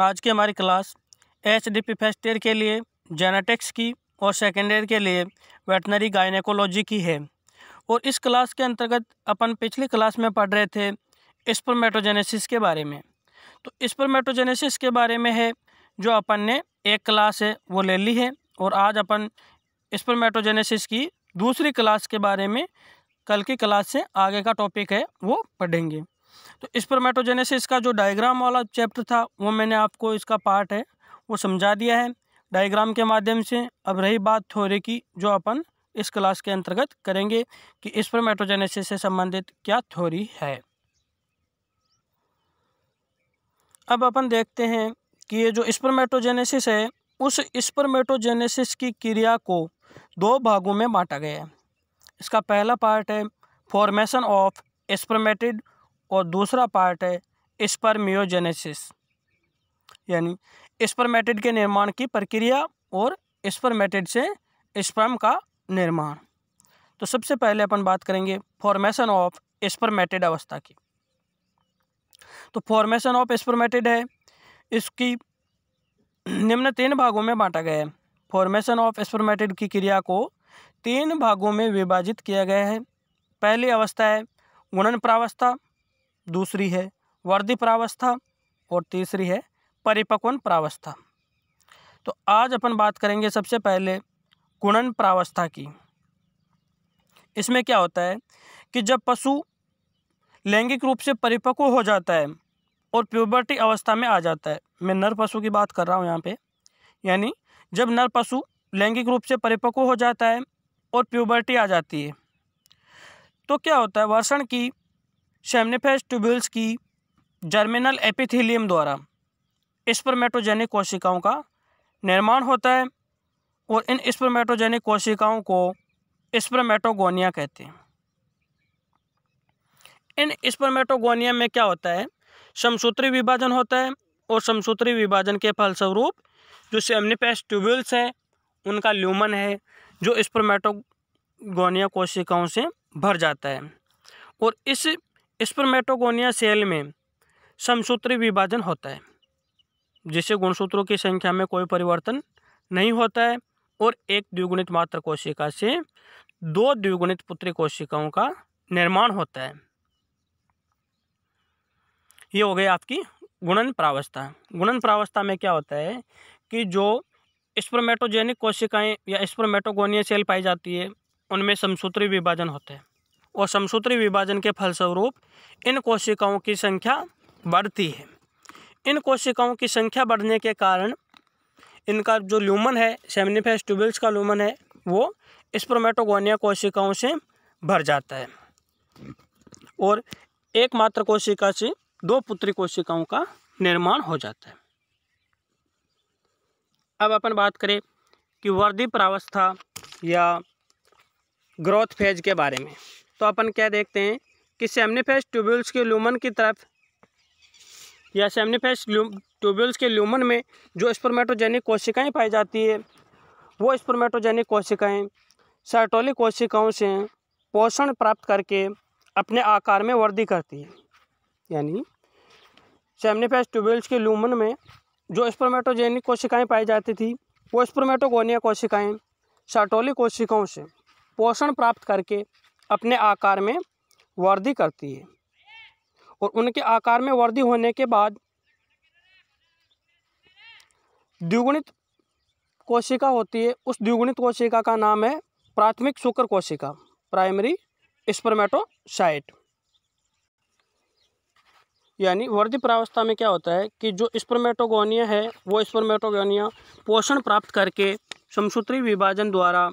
आज की हमारी class H D P first year के लिए जेनेटिक्स की और सेकेंड ईयर के लिए वेटनरी गायनेकोलॉजी की है और इस क्लास के अंतर्गत अपन पिछली क्लास में पढ़ रहे थे स्पर्मेटोजेनेसिस के बारे में तो स्पर्मेटोजेनेसिस के बारे में है जो अपन ने एक क्लास है वो ले ली है और आज अपन स्पर्मेटोजेनेसिस की दूसरी क्लास के बारे में कल की क्लास से आगे का टॉपिक है वो पढ़ेंगे तो स्पर्मेटोजेनेसिस का जो डायग्राम वाला चैप्टर था वो मैंने आपको इसका पार्ट है वो समझा दिया है डायग्राम के माध्यम से अब रही बात थ्योरी की जो अपन इस क्लास के अंतर्गत करेंगे कि स्पर्मेटोजेनेसिस से संबंधित क्या थ्योरी है अब अपन देखते हैं कि ये जो स्पर्मेटोजेनेसिस है उस स्पर्मेटोजेनेसिस की क्रिया को दो भागों में बांटा गया है इसका पहला पार्ट है फॉर्मेशन ऑफ स्पर्मेटेड और दूसरा पार्ट है स्पर्मियोजेनेसिस यानी स्पर्मेटिड के निर्माण की प्रक्रिया और स्पर्मेटिड से स्पर्म का निर्माण तो सबसे पहले अपन बात करेंगे फॉर्मेशन ऑफ स्पर्मेटिड अवस्था की तो फॉर्मेशन ऑफ स्पर्मेटिड है इसकी निम्न तीन भागों में बांटा गया है फॉर्मेशन ऑफ स्पर्मेटिड की क्रिया को तीन भागों में विभाजित किया गया है पहली अवस्था है गुणन प्रावस्था दूसरी है वर्दी प्रावस्था और तीसरी है परिपक्वन प्रावस्था तो आज अपन बात करेंगे सबसे पहले गुणन प्रावस्था की इसमें क्या होता है कि जब पशु लैंगिक रूप से परिपक्व हो जाता है और प्यूबर्टी अवस्था में आ जाता है मैं नर पशु की बात कर रहा हूँ यहाँ पे यानी जब नर पशु लैंगिक रूप से परिपक्व हो जाता है और प्यूबर्टी आ जाती है तो क्या होता है वर्षण की सेमनिफेस ट्यूब्यूल्स की जर्मिनल एपिथेलियम द्वारा स्पर्मेटोजेनिक कोशिकाओं का निर्माण होता है और इन स्पर्मेटोजेनिक कोशिकाओं को स्पर्मेटोगोनिया कहते हैं इन स्पर्मेटोगोनिया में क्या होता है समसूत्री विभाजन होता है और समसूत्री विभाजन के फलस्वरूप जो सेमनिपेस ट्यूब्यूल्स हैं उनका ल्यूमन है जो स्पर्मेटोगोनिया कोशिकाओं से भर जाता है और इस स्पर्मेटोगोनिया सेल में समसूत्री विभाजन होता है जिससे गुणसूत्रों की संख्या में कोई परिवर्तन नहीं होता है और एक द्विगुणित मात्र कोशिका से दो द्विगुणित पुत्री कोशिकाओं का निर्माण होता है ये हो गई आपकी गुणन प्रावस्था गुणन प्रावस्था में क्या होता है कि जो स्पर्मेटोजेनिक कोशिकाएं या स्पर्मेटोगोनिया सेल पाई जाती है उनमें समसूत्री विभाजन होता है और समसूत्री विभाजन के फलस्वरूप इन कोशिकाओं की संख्या बढ़ती है इन कोशिकाओं की संख्या बढ़ने के कारण इनका जो ल्यूमन है सेमनीफेस ट्यूबल्स का ल्यूमन है वो स्प्रोमेटोगोनिया कोशिकाओं से भर जाता है और एकमात्र कोशिका से दो पुत्री कोशिकाओं का निर्माण हो जाता है अब अपन बात करें कि वर्दी प्रावस्था या ग्रोथ फेज के बारे में तो अपन क्या देखते हैं कि सेमनीफेस ट्यूबल्स के लूमन की तरफ या सेमनीफेस ट्यूबल्स के ल्यूमन में जो स्पर्मेटोजेनिक कोशिकाएं पाई जाती है वो स्पर्मेटोजेनिक कोशिकाएं सर्टोलिक कोशिकाओं से पोषण प्राप्त करके अपने आकार में वृद्धि करती है यानी सेमनीफेस ट्यूबल्स के लूमन में जो स्पर्मेटोजेनिक कोशिकाएँ पाई जाती थी वो स्पर्मेटोगोनिया कोशिकाएँ सर्टोलिक कोशिकाओं से पोषण प्राप्त करके अपने आकार में वृद्धि करती है और उनके आकार में वृद्धि होने के बाद द्विगुणित कोशिका होती है उस द्विगुणित कोशिका का नाम है प्राथमिक शुक्र कोशिका प्राइमरी स्पर्मेटोसाइट यानी वर्दी प्रावस्था में क्या होता है कि जो स्पर्मेटोगोनिया है वो स्पर्मेटोगोनिया पोषण प्राप्त करके समसूत्री विभाजन द्वारा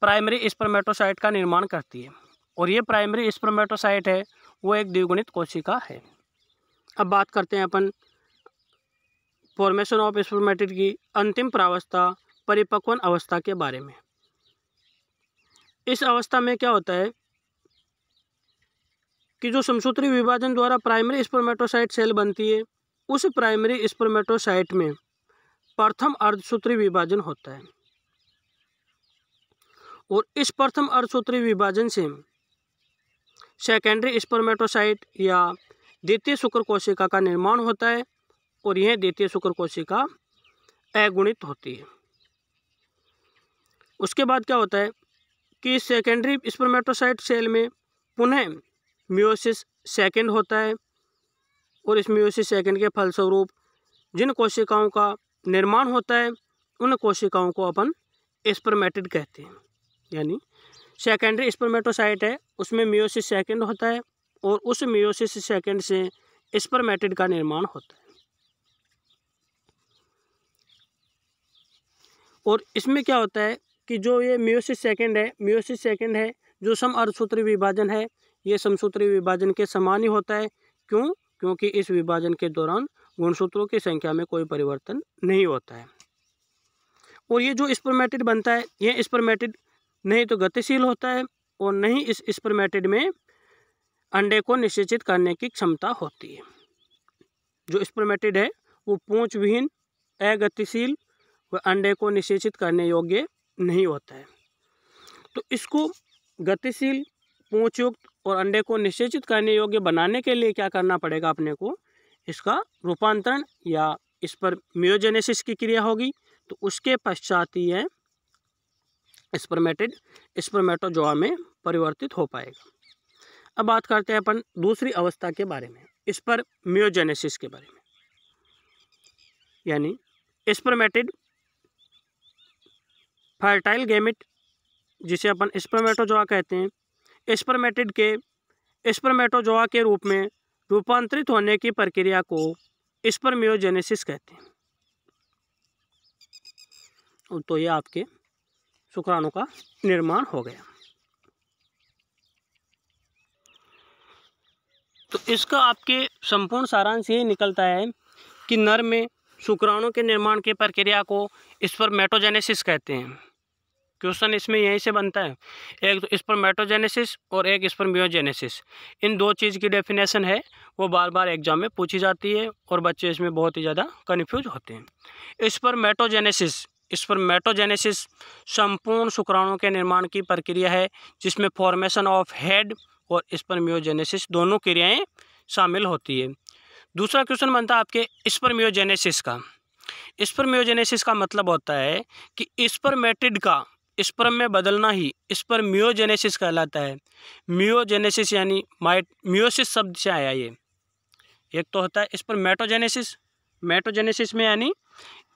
प्राइमरी स्पर्मेटोसाइट का निर्माण करती है और ये प्राइमरी स्प्रोमेटोसाइट है वो एक द्विगुणित कोशिका है अब बात करते हैं अपन फॉर्मेशन ऑफ स्प्रोमेटिड की अंतिम प्रावस्था परिपक्वन अवस्था के बारे में इस अवस्था में क्या होता है कि जो समसूत्री विभाजन द्वारा प्राइमरी स्प्रोमेटोसाइट सेल बनती है उस प्राइमरी स्प्रोमेटोसाइट में प्रथम अर्धसूत्री विभाजन होता है और इस प्रथम अर्धसूत्री विभाजन से सेकेंडरी स्पर्मेटोसाइट या द्वितीय शुक्र कोशिका का निर्माण होता है और यह द्वितीय शुक्र कोशिका अगुणित होती है उसके बाद क्या होता है कि सेकेंडरी स्पर्मेटोसाइट सेल में पुनः म्योसिस सेकेंड होता है और इस म्योसिस सेकेंड के फलस्वरूप जिन कोशिकाओं का निर्माण होता है उन कोशिकाओं को अपन स्पर्मेटिड कहते हैं यानी सेकेंडरी स्पर्मेटोसाइट है उसमें मियोसिस सेकेंड होता है और उस मियोसिस सेकेंड से स्पर्मेटिड का निर्माण होता है और इसमें क्या होता है कि जो ये मियोसिस सेकेंड है मियोसिस सेकेंड है जो सम अर्धसूत्री विभाजन है ये समसूत्री विभाजन के समान ही होता है क्यों क्योंकि इस विभाजन के दौरान गुणसूत्रों की संख्या में कोई परिवर्तन नहीं होता है और ये जो स्पर्मेटिड बनता है ये स्पर्मेटिड नहीं तो गतिशील होता है और नहीं इस स्पर्मेटिड में अंडे को निश्चित करने की क्षमता होती है जो स्पर्मेटिड है वो पूंछ विहीन अगतिशील व अंडे को निश्चित करने योग्य नहीं होता है तो इसको गतिशील पूंछयुक्त और अंडे को निश्चित करने योग्य बनाने के लिए क्या करना पड़ेगा अपने को इसका रूपांतरण या इस पर म्योजेनेसिस की क्रिया होगी तो उसके पश्चात ही है स्पर्मेटेड स्पर्मेटोजोआ में परिवर्तित हो पाएगा अब बात करते हैं अपन दूसरी अवस्था के बारे में इस पर म्योजेनेसिस के बारे में यानी स्पर्मेटेड फर्टाइल गेमिट जिसे अपन स्पर्मेटोजोआ कहते हैं स्पर्मेटेड के स्पर्मेटोजोआ के रूप में रूपांतरित होने की प्रक्रिया को स्पर्मियोजेनेसिस कहते हैं तो ये आपके शुक्राणु का निर्माण हो गया तो इसका आपके संपूर्ण सारांश यही निकलता है कि नर में शुक्राणु के निर्माण की प्रक्रिया को इस पर मेटोजेनेसिस कहते हैं क्वेश्चन इसमें यहीं से बनता है एक तो इस पर मेटोजेनेसिस और एक इस पर म्योजेनेसिस इन दो चीज़ की डेफिनेशन है वो बार बार एग्जाम में पूछी जाती है और बच्चे इसमें बहुत ही ज़्यादा कन्फ्यूज होते हैं इस पर मेटोजेनेसिस इस पर मेटोजेनेसिस संपूर्ण शुक्राणुओं के निर्माण की प्रक्रिया है जिसमें फॉर्मेशन ऑफ हेड और इस दोनों क्रियाएं शामिल होती है दूसरा क्वेश्चन बनता है आपके स्पर्मियोजेनेसिस का स्पर्मियोजेनेसिस का मतलब होता है कि इस पर मेटिड का स्पर्म में बदलना ही इस पर म्योजेनेसिस कहलाता है म्योजेनेसिस यानी माइट म्योसिस शब्द से आया ये एक तो होता है इस पर मेटोजेनेसिस मेटोजेनेसिस में यानी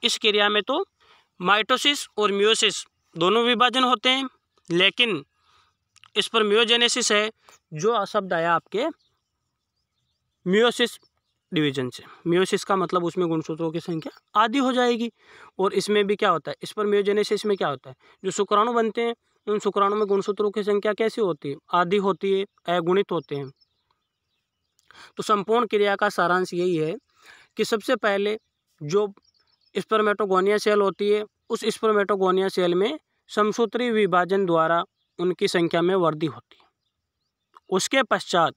इस क्रिया में तो माइटोसिस और म्योसिस दोनों विभाजन होते हैं लेकिन इस पर म्योजेनेसिस है जो शब्द आया आपके म्योसिस डिवीजन से म्योसिस का मतलब उसमें गुणसूत्रों की संख्या आधी हो जाएगी और इसमें भी क्या होता है इस पर म्योजेनेसिस में क्या होता है जो शुक्राणु बनते हैं उन शुक्राणु में गुणसूत्रों की संख्या कैसी होती है आधी होती है अगुणित होते हैं तो संपूर्ण क्रिया का सारांश यही है कि सबसे पहले जो स्पर्मेटोगोनिया सेल होती है उस स्पर्मेटोगोनिया सेल में समसूत्री विभाजन द्वारा उनकी संख्या में वृद्धि होती है उसके पश्चात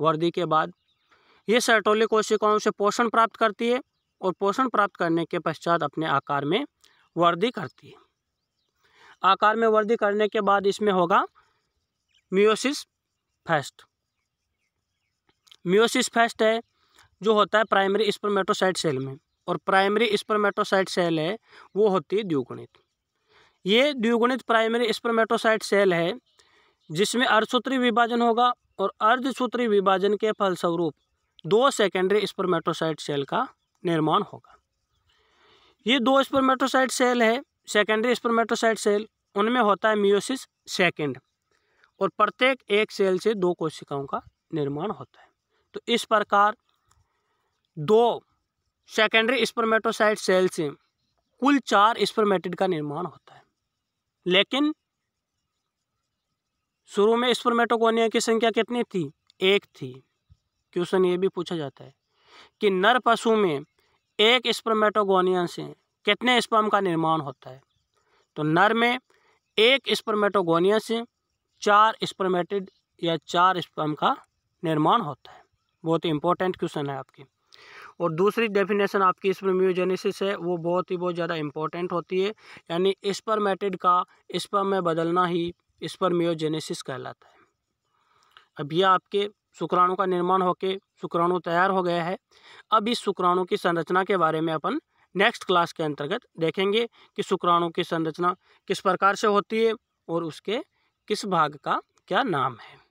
वृद्धि के बाद ये सर्टोली कोशिकाओं से पोषण प्राप्त करती है और पोषण प्राप्त करने के पश्चात अपने आकार में वृद्धि करती है आकार में वृद्धि करने के बाद इसमें होगा म्योसिस फेस्ट म्योसिस फेस्ट है जो होता है प्राइमरी स्पर्मेटोसाइट सेल में और प्राइमरी स्पर्मेटोसाइट सेल है वो होती है द्विगुणित ये द्विगुणित प्राइमरी स्पर्मेटोसाइट सेल है जिसमें अर्धसूत्री विभाजन होगा और अर्धसूत्री विभाजन के फलस्वरूप दो सेकेंडरी स्पर्मेटोसाइट सेल का निर्माण होगा ये दो स्पर्मेटोसाइट सेल है सेकेंडरी स्पर्मेटोसाइट सेल उनमें होता है मियोसिस सेकेंड और प्रत्येक एक सेल से दो कोशिकाओं का निर्माण होता है तो इस प्रकार दो सेकेंडरी स्पर्मेटोसाइट सेल से कुल चार स्पर्मेटिड का निर्माण होता है लेकिन शुरू में स्पर्मेटोकोनिया की संख्या कितनी थी एक थी क्वेश्चन ये भी पूछा जाता है कि नर पशु में एक स्पर्मेटोगोनिया से कितने स्पर्म का निर्माण होता है तो नर में एक स्पर्मेटोगोनिया से चार स्पर्मेटिड या चार स्पर्म का निर्माण होता है बहुत इंपॉर्टेंट क्वेश्चन है आपकी और दूसरी डेफिनेशन आपकी स्पर्मियोजेनेसिस है वो बहुत ही बहुत ज़्यादा इम्पोर्टेंट होती है यानी स्पर्मेटिड का स्पर्म में बदलना ही स्पर्मियोजेनेसिस कहलाता है अब यह आपके शुक्राणु का निर्माण होकर शुक्राणु तैयार हो गया है अब इस शुक्राणु की संरचना के बारे में अपन नेक्स्ट क्लास के अंतर्गत देखेंगे कि शुक्राणु की संरचना किस प्रकार से होती है और उसके किस भाग का क्या नाम है